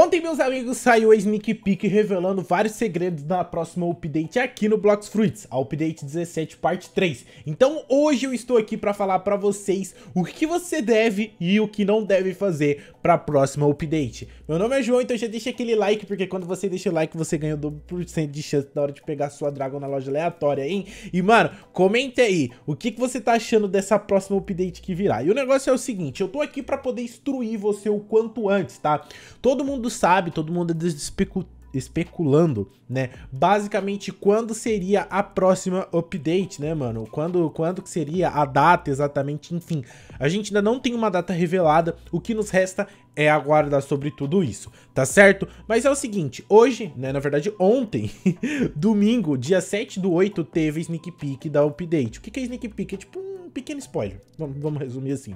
Ontem, meus amigos, saiu a sneak peek revelando vários segredos da próxima update aqui no Blocks Fruits, a update 17 parte 3. Então hoje eu estou aqui para falar para vocês o que você deve e o que não deve fazer para a próxima update. Meu nome é João, então já deixa aquele like, porque quando você deixa o like você ganha dobro por cento de chance na hora de pegar sua Dragon na loja aleatória, hein? E mano, comente aí o que, que você tá achando dessa próxima update que virá. E o negócio é o seguinte, eu tô aqui para poder instruir você o quanto antes, tá? Todo mundo mundo sabe, todo mundo especu especulando, né? Basicamente, quando seria a próxima update, né, mano? Quando, quando que seria a data exatamente, enfim. A gente ainda não tem uma data revelada, o que nos resta é aguardar sobre tudo isso, tá certo? Mas é o seguinte, hoje, né, na verdade ontem, domingo, dia 7 do 8, teve sneak peek da update. O que, que é sneak peek? É tipo um um pequeno spoiler, vamos, vamos resumir assim.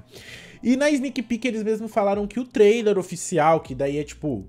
E na sneak peek eles mesmo falaram que o trailer oficial, que daí é tipo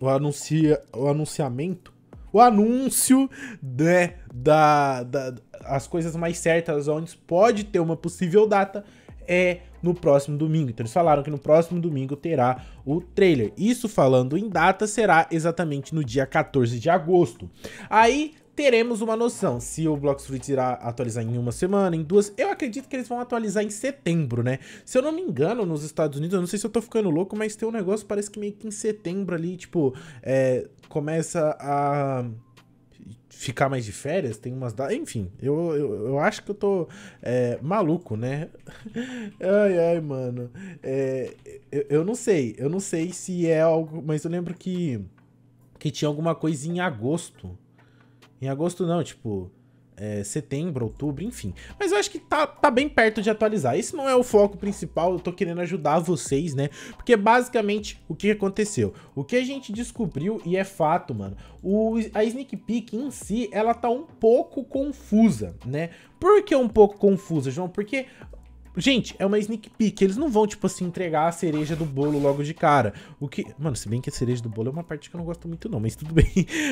o, anuncia, o anunciamento, o anúncio né, da, da, as coisas mais certas onde pode ter uma possível data é no próximo domingo. Então eles falaram que no próximo domingo terá o trailer. Isso falando em data será exatamente no dia 14 de agosto. Aí teremos uma noção se o Block Fruits irá atualizar em uma semana, em duas. Eu acredito que eles vão atualizar em setembro, né? Se eu não me engano, nos Estados Unidos, eu não sei se eu tô ficando louco, mas tem um negócio, parece que meio que em setembro ali, tipo, é, começa a ficar mais de férias, tem umas datas. Enfim, eu, eu, eu, acho que eu tô é, maluco, né? ai, ai, mano. É, eu, eu não sei, eu não sei se é algo, mas eu lembro que, que tinha alguma coisa em agosto. Em agosto não, tipo, é, setembro, outubro, enfim. Mas eu acho que tá, tá bem perto de atualizar. Esse não é o foco principal, eu tô querendo ajudar vocês, né? Porque basicamente o que aconteceu? O que a gente descobriu, e é fato, mano, o, a sneak peek em si, ela tá um pouco confusa, né? Por que um pouco confusa, João? Porque Gente, é uma sneak peek. Eles não vão, tipo assim, entregar a cereja do bolo logo de cara. O que... Mano, se bem que a cereja do bolo é uma parte que eu não gosto muito não, mas tudo bem.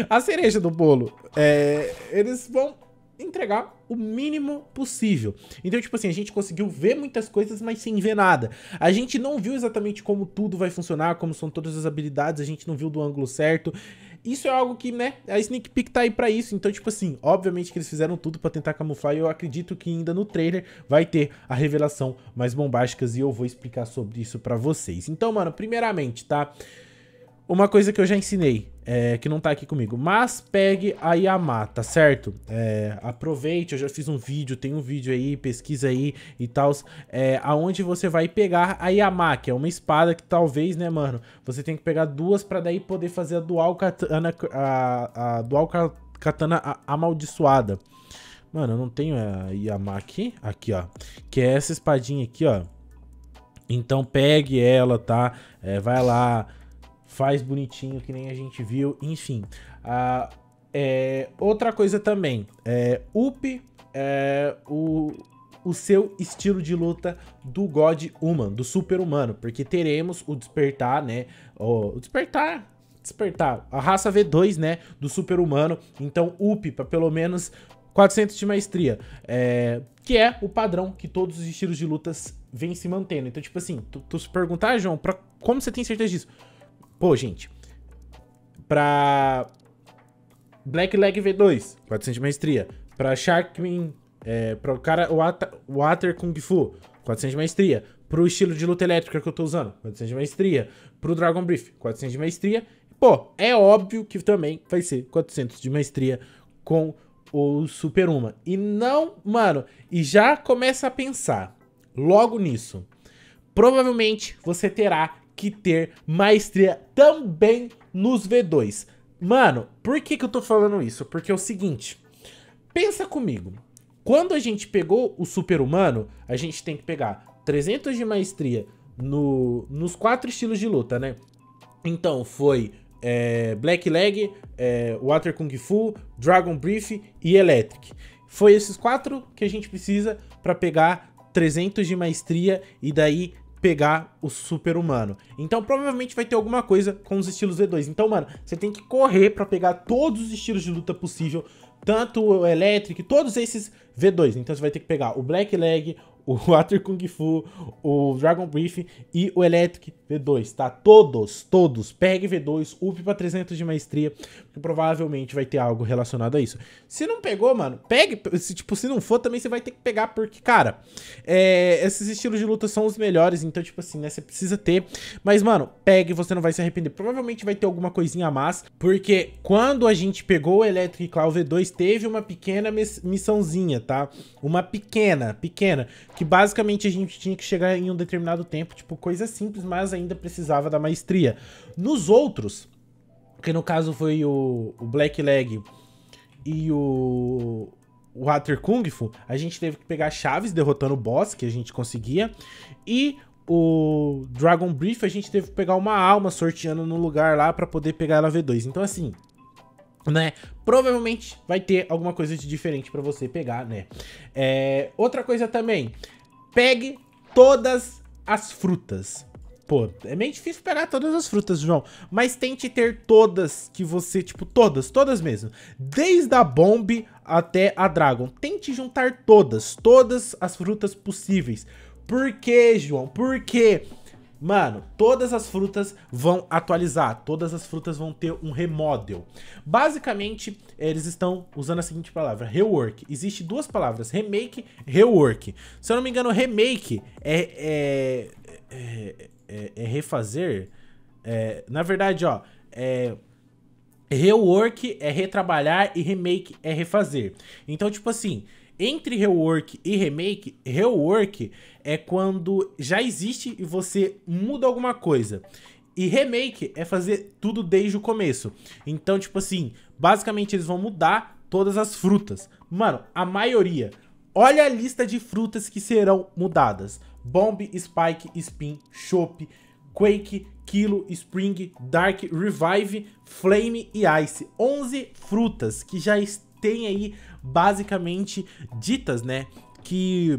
A cereja do bolo, é... Eles vão entregar o mínimo possível. Então, tipo assim, a gente conseguiu ver muitas coisas, mas sem ver nada. A gente não viu exatamente como tudo vai funcionar, como são todas as habilidades, a gente não viu do ângulo certo. Isso é algo que, né, a Sneak Peek tá aí pra isso. Então, tipo assim, obviamente que eles fizeram tudo pra tentar camuflar. E eu acredito que ainda no trailer vai ter a revelação mais bombásticas. E eu vou explicar sobre isso pra vocês. Então, mano, primeiramente, tá? Uma coisa que eu já ensinei é, que não tá aqui comigo. Mas pegue a Yamata, certo? É, aproveite, eu já fiz um vídeo, tem um vídeo aí, pesquisa aí e tal. É, aonde você vai pegar a Yamaha, que é uma espada que talvez, né, mano, você tem que pegar duas pra daí poder fazer a dual katana, a, a dual katana amaldiçoada. Mano, eu não tenho a Yamaha aqui. Aqui, ó. Que é essa espadinha aqui, ó. Então pegue ela, tá? É, vai lá, faz bonitinho, que nem a gente viu, enfim. Ah, é, outra coisa também, é, up é, o, o seu estilo de luta do God Human, do super humano, porque teremos o despertar, né? O, o despertar despertar a raça V2, né, do super humano, então up para pelo menos 400 de maestria, é, que é o padrão que todos os estilos de lutas vêm se mantendo. Então, tipo assim, tu, tu se perguntar, ah, João, pra, como você tem certeza disso? Pô, gente, pra Black Leg V2, 400 de maestria. Pra Sharkman, é, pra o cara Water Kung Fu, 400 de maestria. Pro estilo de luta elétrica que eu tô usando, 400 de maestria. Pro Dragon Brief, 400 de maestria. Pô, é óbvio que também vai ser 400 de maestria com o Super Uma. E não, mano, e já começa a pensar logo nisso. Provavelmente você terá que ter maestria também nos V2. Mano, por que, que eu tô falando isso? Porque é o seguinte, pensa comigo. Quando a gente pegou o super-humano, a gente tem que pegar 300 de maestria no, nos quatro estilos de luta, né? Então, foi é, Black Leg, é, Water Kung Fu, Dragon Brief e Electric. Foi esses quatro que a gente precisa para pegar 300 de maestria e daí pegar o super-humano. Então, provavelmente vai ter alguma coisa com os estilos V2. Então, mano, você tem que correr pra pegar todos os estilos de luta possível, tanto o elétrico, todos esses V2. Então, você vai ter que pegar o Black Leg, o Water Kung Fu, o Dragon Brief e o Electric V2, tá? Todos, todos, pegue V2, up pra 300 de maestria, que provavelmente vai ter algo relacionado a isso. Se não pegou, mano, pegue, se, tipo, se não for, também você vai ter que pegar, porque, cara, é, esses estilos de luta são os melhores, então, tipo assim, né, você precisa ter, mas, mano, pegue, você não vai se arrepender. Provavelmente vai ter alguma coisinha a mais, porque quando a gente pegou o Electric Claw V2, teve uma pequena missãozinha, tá? Uma pequena, pequena, que basicamente a gente tinha que chegar em um determinado tempo, tipo, coisa simples, mas ainda precisava da maestria. Nos outros, que no caso foi o, o Black Leg e o, Water Kung Fu, a gente teve que pegar chaves derrotando o boss, que a gente conseguia, e o Dragon Brief a gente teve que pegar uma alma sorteando no lugar lá para poder pegar ela V2. Então assim, né? Provavelmente vai ter alguma coisa de diferente para você pegar, né? É, outra coisa também, pegue todas as frutas. Pô, é meio difícil pegar todas as frutas, João. Mas tente ter todas que você, tipo, todas, todas mesmo. Desde a Bomb até a Dragon. Tente juntar todas, todas as frutas possíveis. Por quê, João? Por quê? Mano, todas as frutas vão atualizar, todas as frutas vão ter um remodel. Basicamente, eles estão usando a seguinte palavra, rework. Existem duas palavras, remake e rework. Se eu não me engano, remake é, é, é, é, é refazer. É, na verdade, ó, é, rework é retrabalhar e remake é refazer. Então, tipo assim, entre rework e remake, rework é quando já existe e você muda alguma coisa. E remake é fazer tudo desde o começo. Então, tipo assim, basicamente eles vão mudar todas as frutas. Mano, a maioria. Olha a lista de frutas que serão mudadas: Bomb, Spike, Spin, Chope, Quake, Kilo, Spring, Dark, Revive, Flame e Ice. 11 frutas que já estão tem aí basicamente ditas, né? Que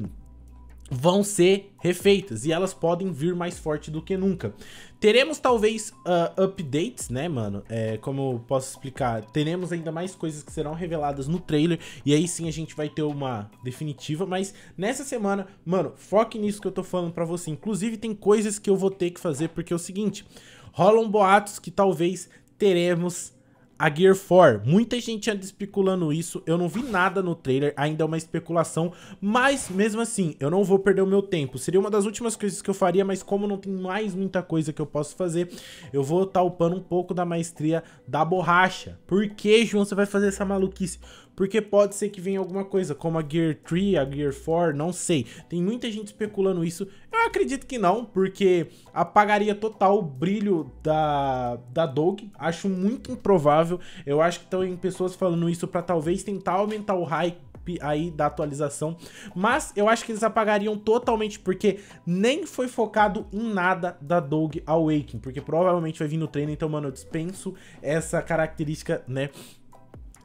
vão ser refeitas e elas podem vir mais forte do que nunca. Teremos talvez uh, updates, né, mano? É, como eu posso explicar, teremos ainda mais coisas que serão reveladas no trailer e aí sim a gente vai ter uma definitiva, mas nessa semana, mano, foque nisso que eu tô falando para você. Inclusive tem coisas que eu vou ter que fazer porque é o seguinte, rolam boatos que talvez teremos a Gear 4. Muita gente anda especulando isso, eu não vi nada no trailer, ainda é uma especulação, mas mesmo assim, eu não vou perder o meu tempo. Seria uma das últimas coisas que eu faria, mas como não tem mais muita coisa que eu posso fazer, eu vou estar upando um pouco da maestria da borracha. Por que, João, você vai fazer essa maluquice? porque pode ser que venha alguma coisa, como a Gear 3, a Gear 4, não sei. Tem muita gente especulando isso. Eu acredito que não, porque apagaria total o brilho da, da Dog. Acho muito improvável. Eu acho que estão em pessoas falando isso para talvez tentar aumentar o hype aí da atualização, mas eu acho que eles apagariam totalmente porque nem foi focado em nada da Dog Awakening, porque provavelmente vai vir no treino, então, mano, eu dispenso essa característica, né,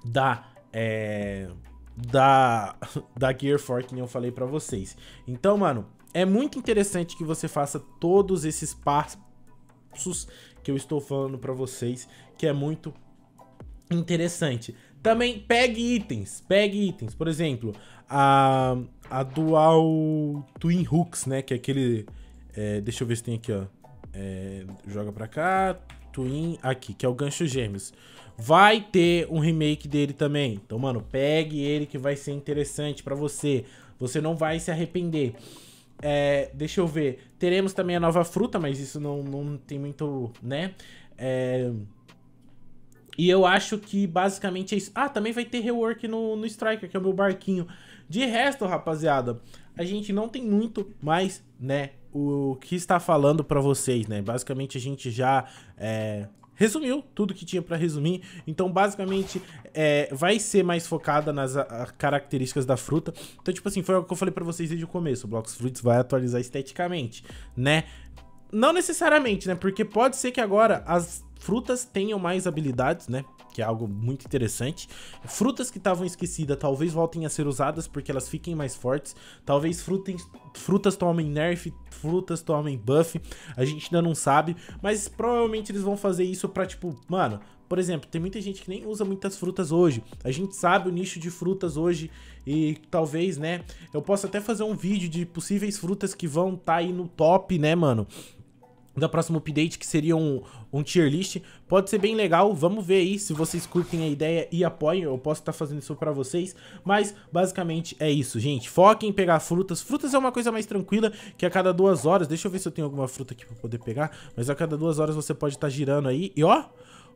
da é, da, da Gear 4, que nem eu falei para vocês. Então, mano, é muito interessante que você faça todos esses passos que eu estou falando para vocês, que é muito interessante. Também pegue itens, pegue itens. Por exemplo, a, a Dual Twin Hooks, né? Que é aquele... É, deixa eu ver se tem aqui, ó. É, joga pra cá, Twin... Aqui, que é o gancho gêmeos. Vai ter um remake dele também. Então, mano, pegue ele que vai ser interessante para você. Você não vai se arrepender. É, deixa eu ver. Teremos também a nova fruta, mas isso não, não tem muito, né? É... E eu acho que basicamente é isso. Ah, também vai ter rework no, no Striker, que é o meu barquinho. De resto, rapaziada, a gente não tem muito mais, né, o que está falando para vocês, né? Basicamente a gente já é, resumiu tudo que tinha para resumir. Então, basicamente, é, vai ser mais focada nas a, a características da fruta. Então, tipo assim, foi o que eu falei para vocês desde o começo. O Blocks Fruits vai atualizar esteticamente, né? Não necessariamente, né? Porque pode ser que agora as frutas tenham mais habilidades, né? Que é algo muito interessante. Frutas que estavam esquecidas talvez voltem a ser usadas porque elas fiquem mais fortes. Talvez frutem, frutas tomem nerf, frutas tomem buff. A gente ainda não sabe. Mas provavelmente eles vão fazer isso pra, tipo, mano, por exemplo, tem muita gente que nem usa muitas frutas hoje. A gente sabe o nicho de frutas hoje e talvez, né? Eu posso até fazer um vídeo de possíveis frutas que vão estar tá aí no top, né, mano? da próxima update, que seria um, um tier list. Pode ser bem legal, vamos ver aí se vocês curtem a ideia e apoiem. Eu posso estar tá fazendo isso pra vocês, mas basicamente é isso, gente. Foquem em pegar frutas. Frutas é uma coisa mais tranquila, que a cada duas horas... Deixa eu ver se eu tenho alguma fruta aqui pra poder pegar. Mas a cada duas horas você pode estar tá girando aí. E ó,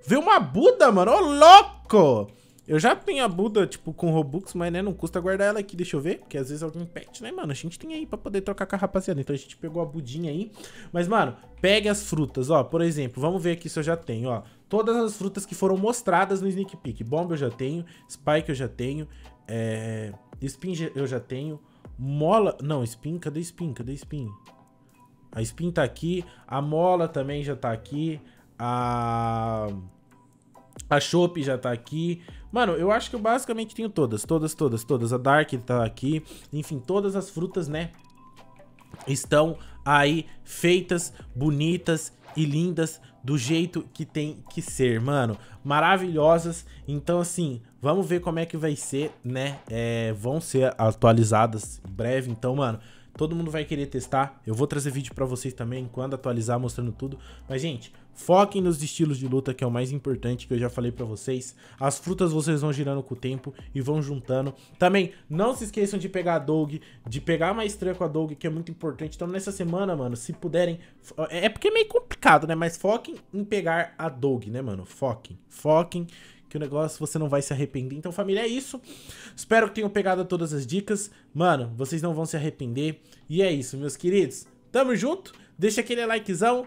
Vê uma Buda, mano. Ô, louco! Eu já tenho a Buda, tipo, com Robux, mas, né, não custa guardar ela aqui. Deixa eu ver, porque às vezes alguém pede, né, mano? A gente tem aí pra poder trocar com a rapaziada. Então a gente pegou a Budinha aí. Mas, mano, pegue as frutas, ó. Por exemplo, vamos ver aqui se eu já tenho, ó. Todas as frutas que foram mostradas no sneak peek. Bomba eu já tenho, Spike eu já tenho, é... Spin eu já tenho, Mola... Não, Spin, cadê Spin? Cadê Spin? A Spin tá aqui, a Mola também já tá aqui, a. A Shop já tá aqui. Mano, eu acho que eu basicamente tenho todas, todas, todas, todas. A Dark tá aqui. Enfim, todas as frutas, né? Estão aí feitas, bonitas e lindas do jeito que tem que ser, mano. Maravilhosas. Então, assim, vamos ver como é que vai ser, né? É, vão ser atualizadas em breve. Então, mano, todo mundo vai querer testar. Eu vou trazer vídeo para vocês também quando atualizar, mostrando tudo. Mas, gente, Foquem nos estilos de luta, que é o mais importante, que eu já falei para vocês. As frutas vocês vão girando com o tempo e vão juntando. Também, não se esqueçam de pegar a Dog, de pegar a maestria com a Dog, que é muito importante. Então, nessa semana, mano, se puderem... É, é porque é meio complicado, né? Mas foquem em pegar a Dog, né, mano? Foquem. Foquem que o negócio você não vai se arrepender. Então, família, é isso. Espero que tenham pegado todas as dicas. Mano, vocês não vão se arrepender. E é isso, meus queridos. Tamo junto. Deixa aquele likezão.